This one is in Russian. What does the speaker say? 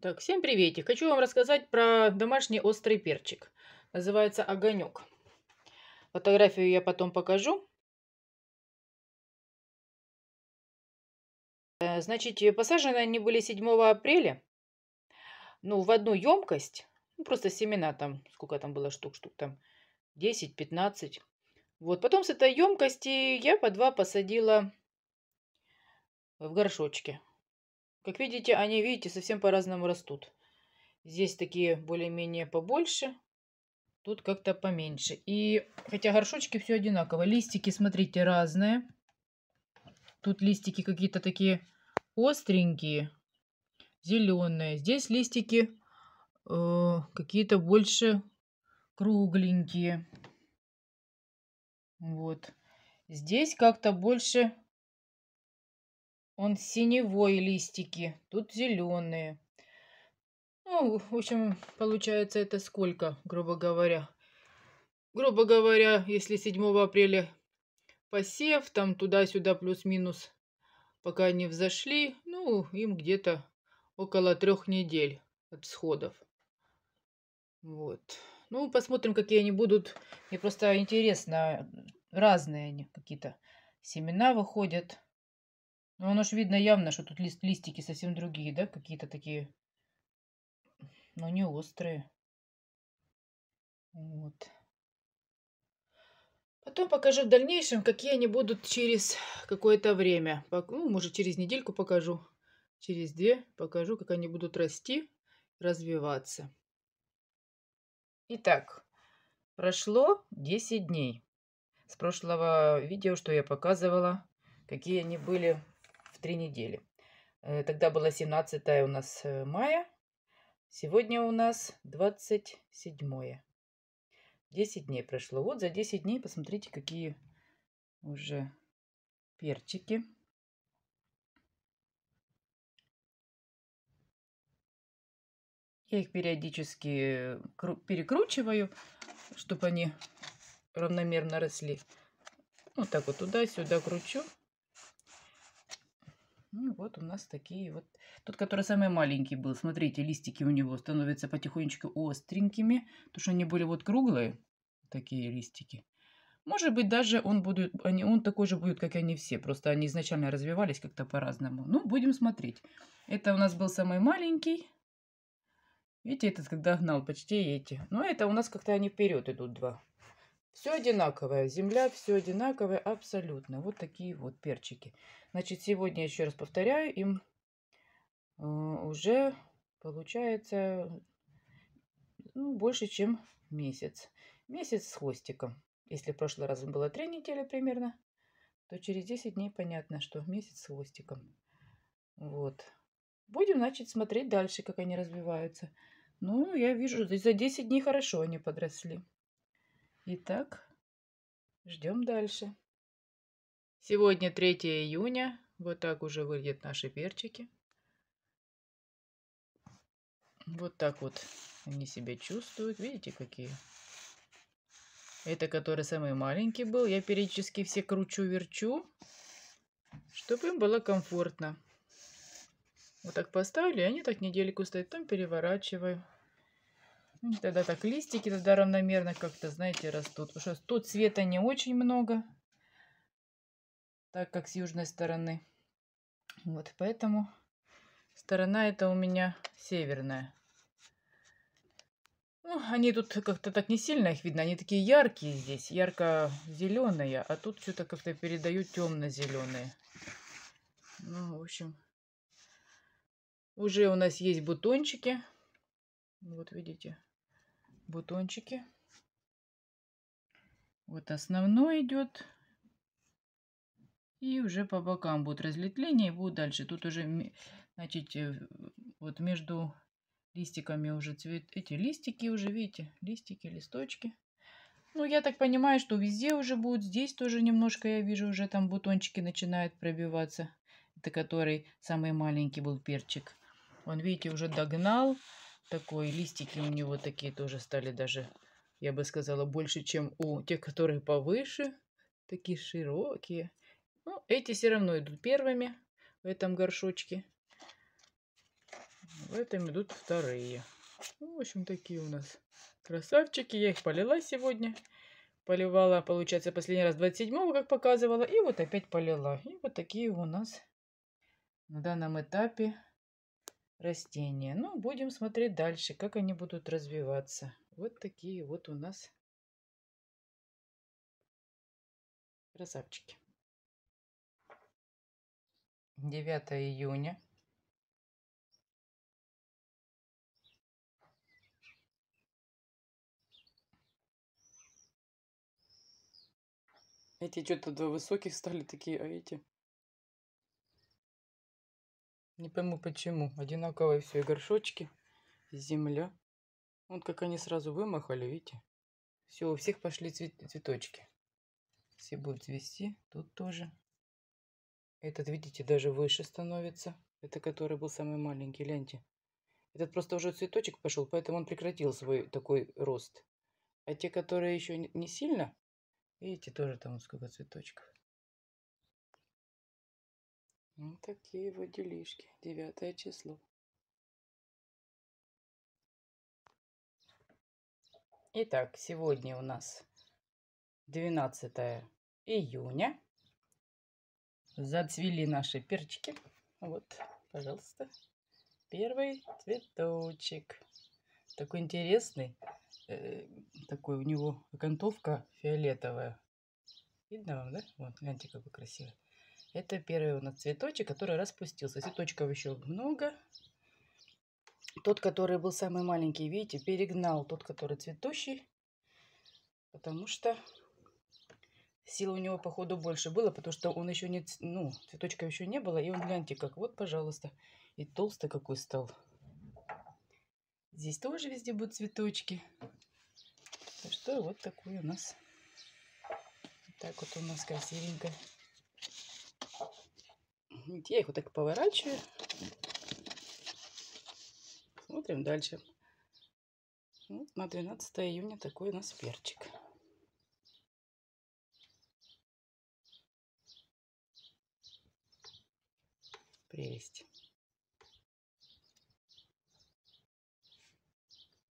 Так, всем приветик! Хочу вам рассказать про домашний острый перчик. Называется огонек. Фотографию я потом покажу. Э, значит, э, посажены они были 7 апреля. Ну, в одну емкость. Ну, просто семена там, сколько там было штук, штук там 10-15. Вот, потом с этой емкости я по два посадила в горшочке. Как видите, они, видите, совсем по-разному растут. Здесь такие более-менее побольше, тут как-то поменьше. И хотя горшочки все одинаково, листики, смотрите, разные. Тут листики какие-то такие остренькие, зеленые. Здесь листики э, какие-то больше кругленькие. Вот. Здесь как-то больше он синевой листики, тут зеленые. Ну, в общем, получается это сколько, грубо говоря. Грубо говоря, если 7 апреля посев, там туда-сюда плюс-минус, пока они взошли, ну, им где-то около трех недель от всходов Вот. Ну, посмотрим, какие они будут. Мне просто интересно, разные они какие-то семена выходят. Ну, оно же видно явно, что тут лист, листики совсем другие, да? Какие-то такие, но не острые. Вот. Потом покажу в дальнейшем, какие они будут через какое-то время. Ну, может, через недельку покажу. Через две покажу, как они будут расти, развиваться. Итак, прошло 10 дней с прошлого видео, что я показывала, какие они были в три недели. Э, тогда было 17 у нас э, мая. Сегодня у нас 27. 10 дней прошло. Вот за 10 дней посмотрите, какие уже перчики. Я их периодически перекручиваю, чтобы они равномерно росли. Вот так вот туда-сюда кручу. Ну вот у нас такие вот. Тот, который самый маленький был, смотрите, листики у него становятся потихонечку остренькими, потому что они были вот круглые, такие листики. Может быть, даже он, будет, они, он такой же будет, как и они все. Просто они изначально развивались как-то по-разному. Ну, будем смотреть. Это у нас был самый маленький. Видите, этот когда гнал почти эти. Но это у нас как-то они вперед идут два. Все одинаковое, земля все одинаковое абсолютно. Вот такие вот перчики. Значит, сегодня, еще раз повторяю, им э, уже получается ну, больше, чем месяц. Месяц с хвостиком. Если в прошлый раз было 3 недели примерно, то через 10 дней понятно, что месяц с хвостиком. Вот. Будем, значит, смотреть дальше, как они развиваются. Ну, я вижу, за 10 дней хорошо они подросли. Итак, ждем дальше. Сегодня 3 июня. Вот так уже выглядят наши перчики. Вот так вот они себя чувствуют. Видите, какие? Это который самый маленький был. Я периодически все кручу-верчу, чтобы им было комфортно. Вот так поставлю, и они так недельку стоят. Там переворачиваю. Тогда так листики тогда равномерно как-то, знаете, растут. Потому что тут цвета не очень много, так как с южной стороны. Вот, поэтому сторона это у меня северная. Ну, они тут как-то так не сильно их видно. Они такие яркие здесь, ярко-зеленые, а тут что-то как-то передают темно-зеленые. Ну, в общем, уже у нас есть бутончики. Вот видите, бутончики. Вот основной идет. И уже по бокам будут разветвления и будут дальше. Тут уже, значит, э, вот между листиками уже цвет. Эти листики уже, видите, листики, листочки. Ну, я так понимаю, что везде уже будут. Здесь тоже немножко, я вижу, уже там бутончики начинают пробиваться. Это который самый маленький был перчик. Он, видите, уже догнал такой. Листики у него такие тоже стали даже, я бы сказала, больше, чем у тех, которые повыше. Такие широкие. Ну, эти все равно идут первыми в этом горшочке. В этом идут вторые. Ну, в общем, такие у нас красавчики. Я их полила сегодня. Поливала, получается, последний раз 27-го, как показывала. И вот опять полила. И вот такие у нас на данном этапе растения. Ну, будем смотреть дальше, как они будут развиваться. Вот такие вот у нас красавчики. 9 июня. Эти что-то два высоких стали такие, а эти не пойму почему. Одинаковые все и горшочки, земля. Вот как они сразу вымахали, видите? Все, у всех пошли цве цветочки. Все будут цвести, тут тоже. Этот, видите, даже выше становится. Это который был самый маленький, гляньте. Этот просто уже цветочек пошел, поэтому он прекратил свой такой рост. А те, которые еще не сильно, видите, тоже там сколько цветочков. Ну, такие вот делишки. Девятое число. Итак, сегодня у нас 12 июня. Зацвели наши перчики. Вот, пожалуйста, первый цветочек. Такой интересный. Э, такой у него окантовка фиолетовая. Видно вам, да? Вот, гляньте, какой красивый. Это первый у нас цветочек, который распустился. Цветочков еще много. Тот, который был самый маленький, видите, перегнал тот, который цветущий. Потому что сил у него, походу, больше было, потому что он еще не, ну, цветочка еще не было. И он, гляньте, как вот, пожалуйста, и толстый какой стал. Здесь тоже везде будут цветочки. Так что вот такой у нас. так вот у нас красивенько. Я их вот так поворачиваю. Смотрим дальше. Вот на 12 июня такой у нас перчик. Прелесть.